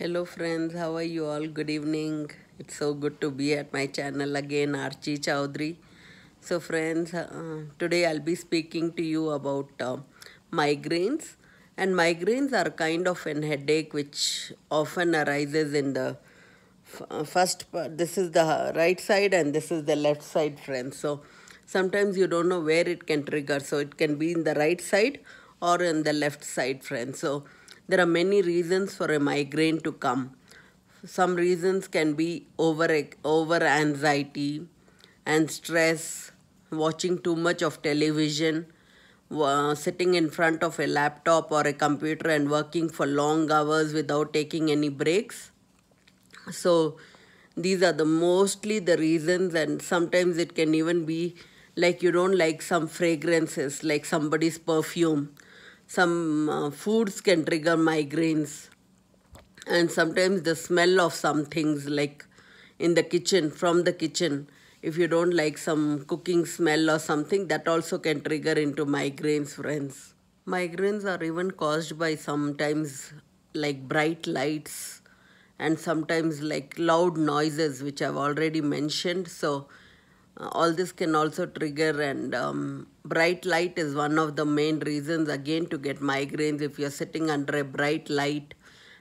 hello friends how are you all good evening it's so good to be at my channel again archie chowdhury so friends uh, today i'll be speaking to you about uh, migraines and migraines are kind of an headache which often arises in the uh, first this is the right side and this is the left side friends so sometimes you don't know where it can trigger so it can be in the right side or in the left side friends so there are many reasons for a migraine to come. Some reasons can be over, over anxiety and stress, watching too much of television, uh, sitting in front of a laptop or a computer and working for long hours without taking any breaks. So these are the mostly the reasons and sometimes it can even be like you don't like some fragrances like somebody's perfume some uh, foods can trigger migraines and sometimes the smell of some things like in the kitchen from the kitchen if you don't like some cooking smell or something that also can trigger into migraines friends migraines are even caused by sometimes like bright lights and sometimes like loud noises which i've already mentioned so uh, all this can also trigger and um, bright light is one of the main reasons again to get migraines if you're sitting under a bright light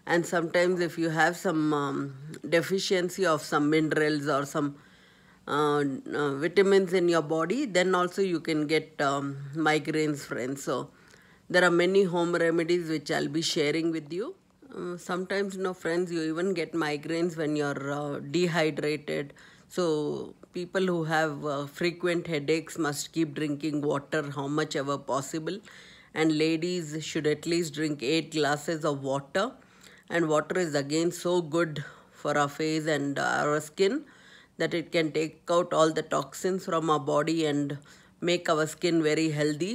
and sometimes if you have some um, deficiency of some minerals or some uh, uh, vitamins in your body then also you can get um, migraines friends so there are many home remedies which i'll be sharing with you uh, sometimes you know friends you even get migraines when you're uh, dehydrated so people who have uh, frequent headaches must keep drinking water how much ever possible and ladies should at least drink 8 glasses of water and water is again so good for our face and our skin that it can take out all the toxins from our body and make our skin very healthy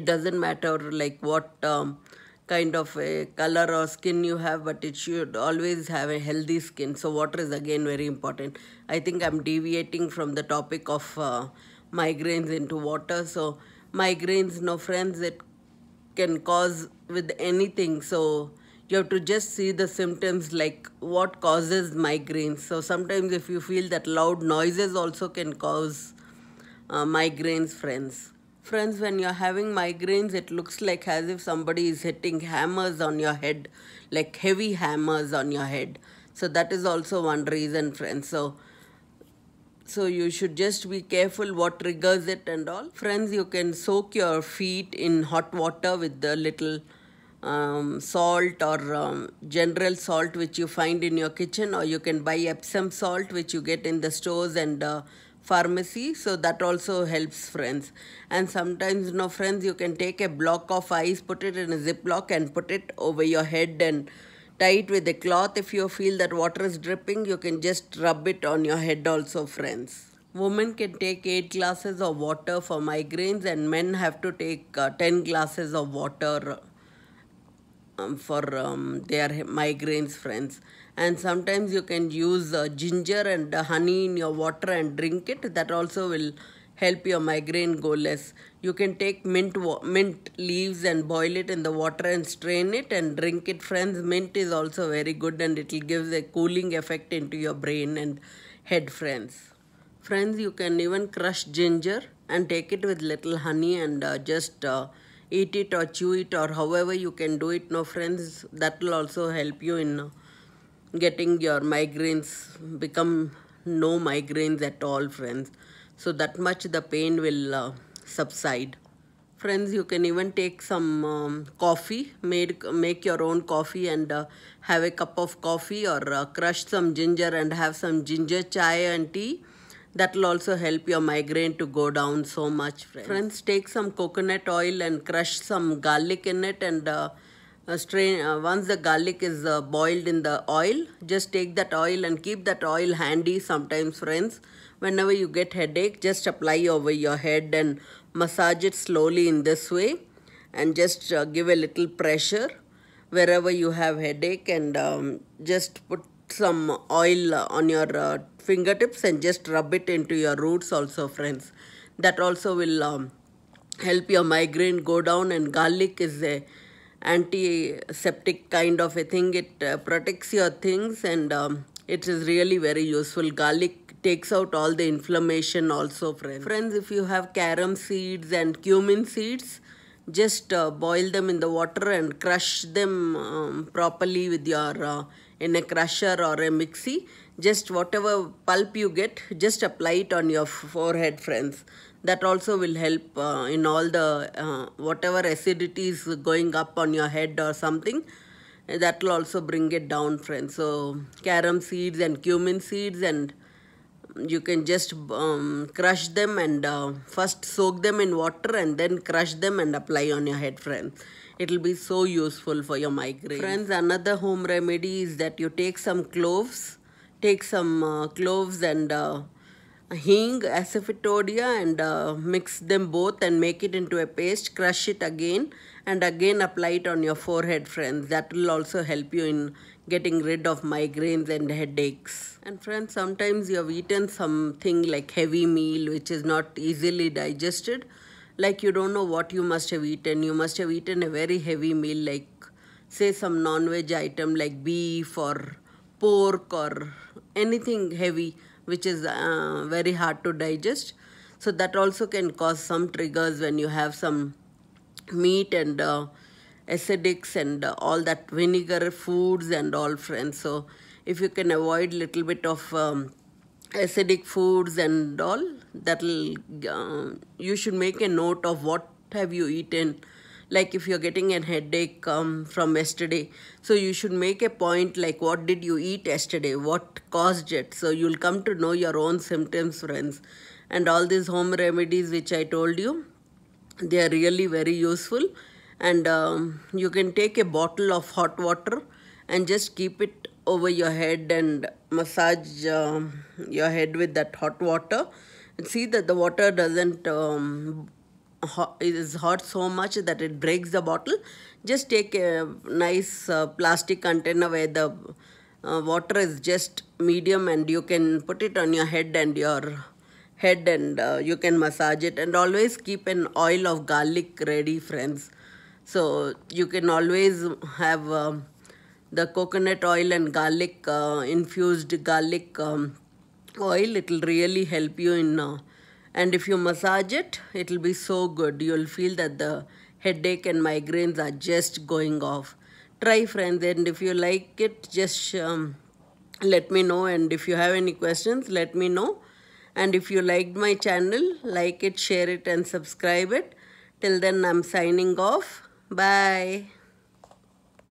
it doesn't matter like what um, kind of a color or skin you have but it should always have a healthy skin so water is again very important i think i'm deviating from the topic of uh, migraines into water so migraines no friends it can cause with anything so you have to just see the symptoms like what causes migraines so sometimes if you feel that loud noises also can cause uh, migraines friends Friends, when you're having migraines, it looks like as if somebody is hitting hammers on your head, like heavy hammers on your head. So that is also one reason, friends. So, so you should just be careful what triggers it and all. Friends, you can soak your feet in hot water with the little um, salt or um, general salt which you find in your kitchen or you can buy Epsom salt which you get in the stores and uh, pharmacy so that also helps friends and sometimes you know friends you can take a block of ice put it in a ziplock, and put it over your head and tie it with a cloth if you feel that water is dripping you can just rub it on your head also friends women can take 8 glasses of water for migraines and men have to take uh, 10 glasses of water um, for um, their migraines friends and sometimes you can use uh, ginger and uh, honey in your water and drink it that also will help your migraine go less you can take mint mint leaves and boil it in the water and strain it and drink it friends mint is also very good and it will give a cooling effect into your brain and head friends friends you can even crush ginger and take it with little honey and uh, just uh, eat it or chew it or however you can do it no friends that will also help you in uh, getting your migraines become no migraines at all friends so that much the pain will uh, subside friends you can even take some um, coffee made make your own coffee and uh, have a cup of coffee or uh, crush some ginger and have some ginger chai and tea that will also help your migraine to go down so much. Friends, friends take some coconut oil and crush some garlic in it and uh, strain uh, once the garlic is uh, boiled in the oil just take that oil and keep that oil handy sometimes friends whenever you get headache just apply over your head and massage it slowly in this way and just uh, give a little pressure wherever you have headache and um, just put some oil on your uh, fingertips and just rub it into your roots also friends that also will um, help your migraine go down and garlic is a antiseptic kind of a thing it uh, protects your things and um, it is really very useful garlic takes out all the inflammation also friends friends if you have carom seeds and cumin seeds just uh, boil them in the water and crush them um, properly with your uh, in a crusher or a mixie. Just whatever pulp you get, just apply it on your forehead, friends. That also will help uh, in all the, uh, whatever acidity is going up on your head or something, that will also bring it down, friends. So, carom seeds and cumin seeds and you can just um, crush them and uh, first soak them in water and then crush them and apply on your head, friends. It'll be so useful for your migraine. Friends, another home remedy is that you take some cloves, take some uh, cloves and uh, hing, asafoetida and uh, mix them both and make it into a paste, crush it again and again apply it on your forehead friends. That will also help you in getting rid of migraines and headaches. And friends, sometimes you have eaten something like heavy meal which is not easily digested like you don't know what you must have eaten you must have eaten a very heavy meal like say some non-veg item like beef or pork or anything heavy which is uh, very hard to digest so that also can cause some triggers when you have some meat and uh, acidics and uh, all that vinegar foods and all friends so if you can avoid little bit of um, acidic foods and all that'll uh, you should make a note of what have you eaten like if you're getting a headache um, from yesterday so you should make a point like what did you eat yesterday what caused it so you'll come to know your own symptoms friends and all these home remedies which i told you they are really very useful and um, you can take a bottle of hot water and just keep it over your head and massage um, your head with that hot water and see that the water doesn't um, hot, is hot so much that it breaks the bottle just take a nice uh, plastic container where the uh, water is just medium and you can put it on your head and your head and uh, you can massage it and always keep an oil of garlic ready friends so you can always have um, the coconut oil and garlic uh, infused garlic um, oil it will really help you in uh, and if you massage it it will be so good you'll feel that the headache and migraines are just going off try friends and if you like it just um, let me know and if you have any questions let me know and if you liked my channel like it share it and subscribe it till then i'm signing off bye